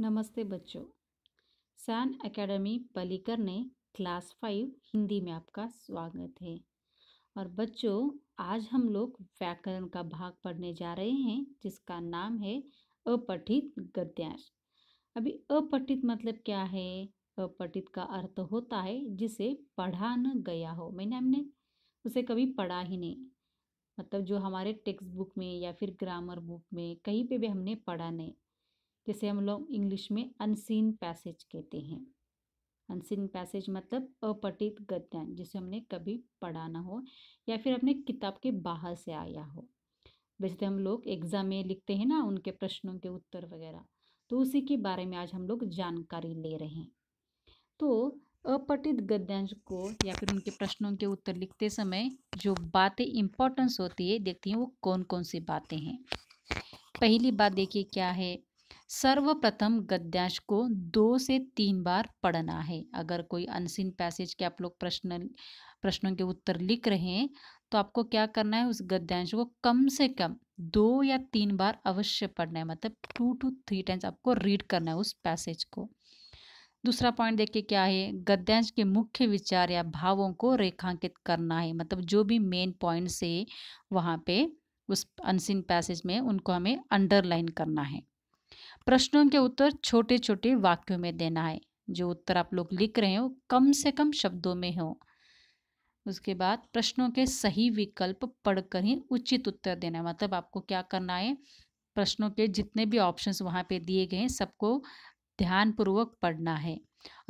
नमस्ते बच्चों San academy पलीकर ने क्लास फाइव हिंदी में आपका स्वागत है और बच्चों आज हम लोग व्याकरण का भाग पढ़ने जा रहे हैं जिसका नाम है अपठित गद्यांश अभी अपठित मतलब क्या है अपठित का अर्थ होता है जिसे पढ़ा न गया हो मैंने हमने उसे कभी पढ़ा ही नहीं मतलब जो हमारे टेक्स्ट बुक में या फिर ग्रामर बुक में कहीं पे भी हमने पढ़ा नहीं जिसे हम लोग इंग्लिश में अनसीन पैसेज कहते हैं अनसीन पैसेज मतलब अपठित गद्यांश जिसे हमने कभी पढ़ा ना हो या फिर अपने किताब के बाहर से आया हो वैसे तो हम लोग एग्ज़ाम में लिखते हैं ना उनके प्रश्नों के उत्तर वगैरह तो उसी के बारे में आज हम लोग जानकारी ले रहे हैं तो अपठित गद्यांश को या फिर उनके प्रश्नों के उत्तर लिखते समय जो बातें इम्पोर्टेंस होती है देखती हैं वो कौन कौन सी बातें हैं पहली बात देखिए क्या है सर्वप्रथम गद्यांश को दो से तीन बार पढ़ना है अगर कोई अनसिन पैसेज के आप लोग प्रश्न प्रश्नों के उत्तर लिख रहे हैं तो आपको क्या करना है उस गद्यांश को कम से कम दो या तीन बार अवश्य पढ़ना है मतलब टू टू थ्री टाइम्स आपको रीड करना है उस पैसेज को दूसरा पॉइंट देखिए क्या है गद्यांश के मुख्य विचार या भावों को रेखांकित करना है मतलब जो भी मेन पॉइंट है वहाँ पे उस अनसिन पैसेज में उनको हमें अंडरलाइन करना है प्रश्नों के उत्तर छोटे छोटे वाक्यों में देना है जो उत्तर आप लोग लिख रहे हो कम से कम शब्दों में हो उसके बाद प्रश्नों के सही विकल्प पढ़कर ही उचित उत्तर देना है मतलब आपको क्या करना है प्रश्नों के जितने भी ऑप्शंस वहाँ पे दिए गए हैं सबको ध्यानपूर्वक पढ़ना है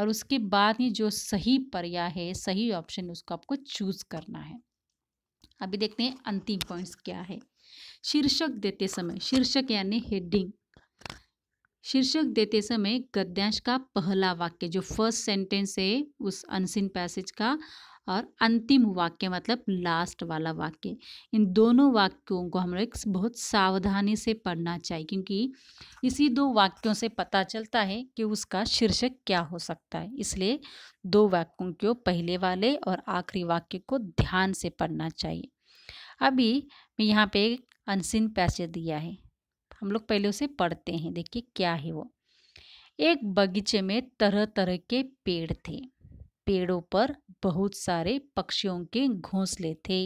और उसके बाद ही जो सही पर्याय है सही ऑप्शन उसको आपको चूज करना है अभी देखते हैं अंतिम पॉइंट्स क्या है शीर्षक देते समय शीर्षक यानी हेडिंग शीर्षक देते समय गद्यांश का पहला वाक्य जो फर्स्ट सेंटेंस है उस अनसिन पैसेज का और अंतिम वाक्य मतलब लास्ट वाला वाक्य इन दोनों वाक्यों को हम लोग बहुत सावधानी से पढ़ना चाहिए क्योंकि इसी दो वाक्यों से पता चलता है कि उसका शीर्षक क्या हो सकता है इसलिए दो वाक्यों को पहले वाले और आखिरी वाक्य को ध्यान से पढ़ना चाहिए अभी मैं यहाँ पे अनसिन पैसेज दिया है हम लोग पहले उसे पढ़ते हैं देखिए क्या है वो एक बगीचे में तरह तरह के पेड़ थे पेड़ों पर बहुत सारे पक्षियों के घोंसले थे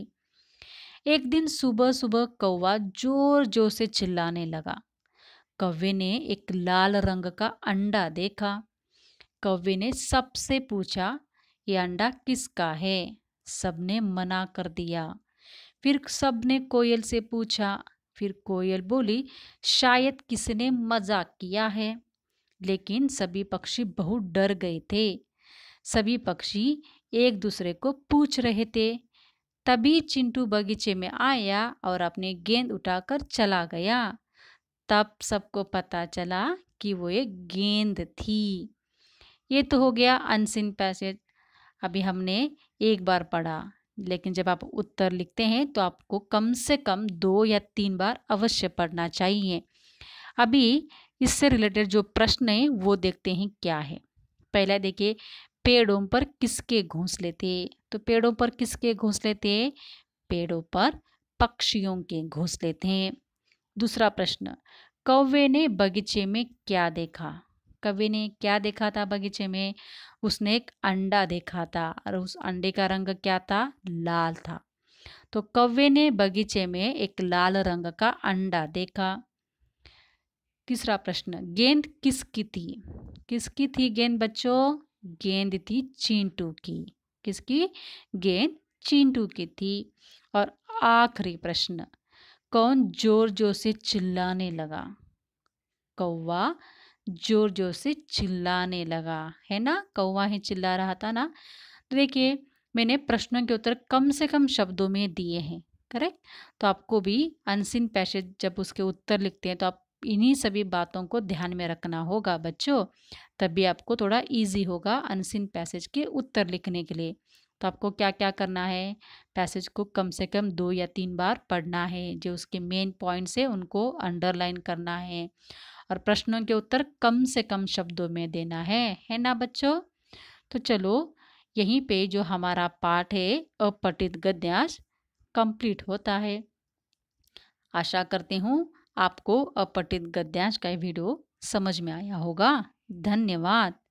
एक दिन सुबह सुबह कौवा जोर जोर से चिल्लाने लगा कौवे ने एक लाल रंग का अंडा देखा कौवे ने सबसे पूछा ये अंडा किसका है सबने मना कर दिया फिर सबने कोयल से पूछा फिर कोयल बोली शायद किसी ने मजाक किया है लेकिन सभी पक्षी बहुत डर गए थे सभी पक्षी एक दूसरे को पूछ रहे थे तभी चिंटू बगीचे में आया और अपने गेंद उठाकर चला गया तब सबको पता चला कि वो एक गेंद थी ये तो हो गया अनसिन पैसेज अभी हमने एक बार पढ़ा लेकिन जब आप उत्तर लिखते हैं तो आपको कम से कम दो या तीन बार अवश्य पढ़ना चाहिए अभी इससे रिलेटेड जो प्रश्न है वो देखते हैं क्या है पहला देखिए पेड़ों पर किसके घोंसले थे तो पेड़ों पर किसके घोंसले थे पेड़ों पर पक्षियों के घोंसले थे दूसरा प्रश्न कौवे ने बगीचे में क्या देखा कवि ने क्या देखा था बगीचे में उसने एक अंडा देखा था और उस अंडे का रंग क्या था लाल था तो कव्य ने बगीचे में एक लाल रंग का अंडा देखा तीसरा प्रश्न गेंद किसकी थी किसकी थी गेंद बच्चों गेंद थी चिंटू की किसकी गेंद चिंटू की थी और आखिरी प्रश्न कौन जोर जोर से चिल्लाने लगा कौवा ज़ोर ज़ोर से चिल्लाने लगा है ना कौवा ही चिल्ला रहा था ना तो देखिए मैंने प्रश्नों के उत्तर कम से कम शब्दों में दिए हैं करेक्ट तो आपको भी अनसिन पैसेज जब उसके उत्तर लिखते हैं तो आप इन्हीं सभी बातों को ध्यान में रखना होगा बच्चों तभी आपको थोड़ा इजी होगा अनसिन पैसेज के उत्तर लिखने के लिए तो आपको क्या क्या करना है पैसेज को कम से कम दो या तीन बार पढ़ना है जो उसके मेन पॉइंट्स है उनको अंडरलाइन करना है और प्रश्नों के उत्तर कम से कम शब्दों में देना है है ना बच्चों तो चलो यहीं पे जो हमारा पाठ है अपठित गद्यांश कंप्लीट होता है आशा करती हूँ आपको अपठित गद्यांश का वीडियो समझ में आया होगा धन्यवाद